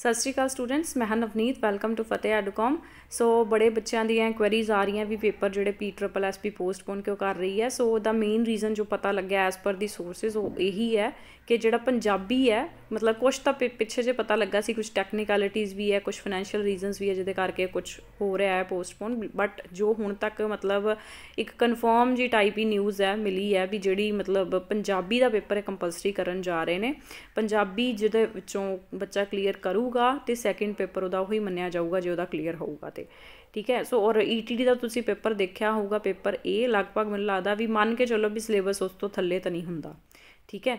ਸਤਿ ਸ਼੍ਰੀ ਅਕਾਲ ਸਟੂਡੈਂਟਸ ਮੈਂ ਹਾਂ ਨਵਨੀਤ ਵੈਲਕਮ ਟੂ ਫਤਿਹ ਸੋ ਬੜੇ ਬੱਚਿਆਂ ਦੀਆਂ ਕੁਐਰੀਜ਼ ਆ ਰਹੀਆਂ ਵੀ ਪੇਪਰ ਜਿਹੜੇ P triple S P postpone ਕਿਉਂ ਕਰ ਰਹੀ ਹੈ ਸੋ ਦਾ ਮੇਨ ਰੀਜ਼ਨ ਜੋ ਪਤਾ ਲੱਗਿਆ ਐਸ ਪਰ ਦੀ ਸੋਰਸਸ ਉਹ ਇਹੀ ਹੈ ਕਿ ਜਿਹੜਾ ਪੰਜਾਬੀ ਹੈ ਮਤਲਬ ਕੁਝ ਤਾਂ ਪਿੱਛੇ ਜੇ ਪਤਾ ਲੱਗਾ ਸੀ ਕੁਝ ਟੈਕਨੀਕੈਲਿਟੀਜ਼ ਵੀ ਹੈ ਕੁਝ ਫਾਈਨੈਂਸ਼ੀਅਲ ਰੀਜ਼ਨਸ ਵੀ ਹੈ ਜਿਹਦੇ ਕਰਕੇ ਕੁਝ ਹੋ ਰਿਹਾ ਹੈ ਪੋਸਟਪੋਨ ਬਟ ਜੋ ਹੁਣ ਤੱਕ ਮਤਲਬ ਇੱਕ ਕਨਫਰਮ ਜੀ ਟਾਈਪ ਹੀ ਨਿਊਜ਼ ਹੈ ਮਿਲੀ ਹੈ ਵੀ ਜਿਹੜੀ ਮਤਲਬ ਪੰਜਾਬੀ ਦਾ ਪੇਪਰ ਹੈ ਕੰਪਲਸਰੀ ਕਰਨ ਜਾ ਰਹੇ ਨੇ ਪੰਜਾਬੀ ਜਿਹਦੇ ਵਿੱਚੋਂ ਬੱਚਾ ਕਲੀਅਰ ਕਰੂ ਕਰੂਗਾ ਤੇ ਸੈਕਿੰਡ ਪੇਪਰ ਉਹਦਾ ਉਹੀ ਮੰਨਿਆ ਜਾਊਗਾ ਜੇ ਉਹਦਾ ਕਲੀਅਰ ਹੋਊਗਾ ਤੇ ਠੀਕ ਹੈ ਸੋ ਔਰ ਈਟੀਡੀ e ਦਾ ਤੁਸੀਂ ਪੇਪਰ ਦੇਖਿਆ ਹੋਊਗਾ ਪੇਪਰ ਏ ਲਗਭਗ ਮੈਨੂੰ ਲੱਗਦਾ ਵੀ ਮੰਨ ਕੇ ਚੱਲੋ ਵੀ ਸਿਲੇਬਸ ਉਸ ਤੋਂ ਥੱਲੇ ਤਾਂ ਨਹੀਂ ਹੁੰਦਾ ਠੀਕ ਹੈ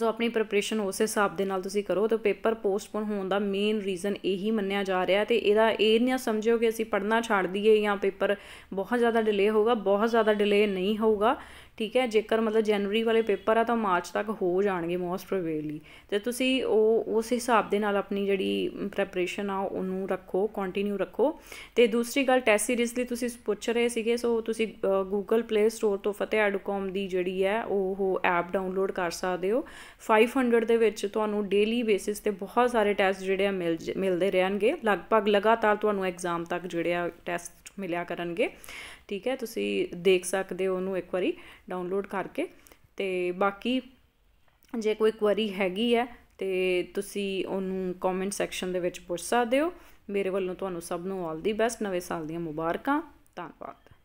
ਸੋ ਆਪਣੀ ਪ੍ਰੈਪਰੇਸ਼ਨ ਉਸੇ ਹਿਸਾਬ ਦੇ ਨਾਲ ਤੁਸੀਂ ਕਰੋ ਤੇ ਪੇਪਰ ਪੋਸਟਪੋਨ ਹੋਣ ਦਾ ਮੇਨ ਰੀਜ਼ਨ ਇਹੀ ਮੰਨਿਆ ਜਾ ਰਿਹਾ ਤੇ ਇਹਦਾ ਇਹ ਨਹੀਂ ਸਮਝਿਓ ਕਿ ਅਸੀਂ ਪੜਨਾ ਛੱਡ ਦਈਏ ਜਾਂ ਪੇਪਰ ਬਹੁਤ ਜ਼ਿਆਦਾ ਡਿਲੇ ਹੋਊਗਾ ਬਹੁਤ ਜ਼ਿਆਦਾ ਡਿਲੇ ਨਹੀਂ ਹੋਊਗਾ ਠੀਕ ਹੈ ਜੇਕਰ ਮਤਲਬ ਜਨਵਰੀ ਵਾਲੇ ਪੇਪਰ ਆ ਤਾਂ ਮਾਰਚ ਤੱਕ ਹੋ ਜਾਣਗੇ ਮੋਸਟ ਪ੍ਰੋਬੇਬਲੀ ਤੇ ਤੁਸੀਂ ਉਹ ਉਸ ਹਿਸਾਬ ਦੇ ਨਾਲ ਆਪਣੀ ਜਿਹੜੀ ਪ੍ਰੈਪਰੇਸ਼ਨ ਆ ਉਹਨੂੰ ਰੱਖੋ ਕੰਟੀਨਿਊ ਰੱਖੋ ਤੇ ਦੂਸਰੀ ਗੱਲ ਟੈਸਟ ਸੀਰੀਜ਼ ਲਈ ਤੁਸੀਂ ਪੁੱਛ ਰਹੇ ਸੀਗੇ ਸੋ ਤੁਸੀਂ Google Play Store ਤੋਂ ਫਤਿਹ ਐਡੂਕਾਮ ਦੀ ਜਿਹੜੀ ਹੈ ਉਹ ਐਪ ਡਾਊਨਲੋਡ ਕਰ ਸਕਦੇ ਹੋ 500 ਦੇ ਵਿੱਚ ਤੁਹਾਨੂੰ ਡੇਲੀ ਬੇਸਿਸ ਤੇ ਬਹੁਤ ਸਾਰੇ ਟੈਸਟ ਜਿਹੜੇ ਆ ਮਿਲਦੇ ਰਹਿਣਗੇ ਲਗਭਗ ਲਗਾਤਾਰ ਤੁਹਾਨੂੰ ਐਗਜ਼ਾਮ ਤੱਕ ਜਿਹੜੇ ਆ ਟੈਸਟ ਮਿਲਿਆ ਕਰਨਗੇ ਠੀਕ ਹੈ ਤੁਸੀਂ ਦੇਖ ਸਕਦੇ ਹੋ ਉਹਨੂੰ ਇੱਕ ਵਾਰੀ ਡਾਊਨਲੋਡ ਕਰਕੇ ਤੇ ਬਾਕੀ ਜੇ ਕੋਈ ਕੁਐਰੀ ਹੈਗੀ ਹੈ ਤੇ ਤੁਸੀਂ ਉਹਨੂੰ ਕਮੈਂਟ ਸੈਕਸ਼ਨ ਦੇ ਵਿੱਚ ਪੁੱਛ ਸਕਦੇ ਹੋ ਮੇਰੇ ਵੱਲੋਂ ਤੁਹਾਨੂੰ ਸਭ ਨੂੰ ਆਲ ਦੀ ਬੈਸਟ ਨਵੇਂ ਸਾਲ ਦੀਆਂ ਮੁਬਾਰਕਾਂ ਧੰਨਵਾਦ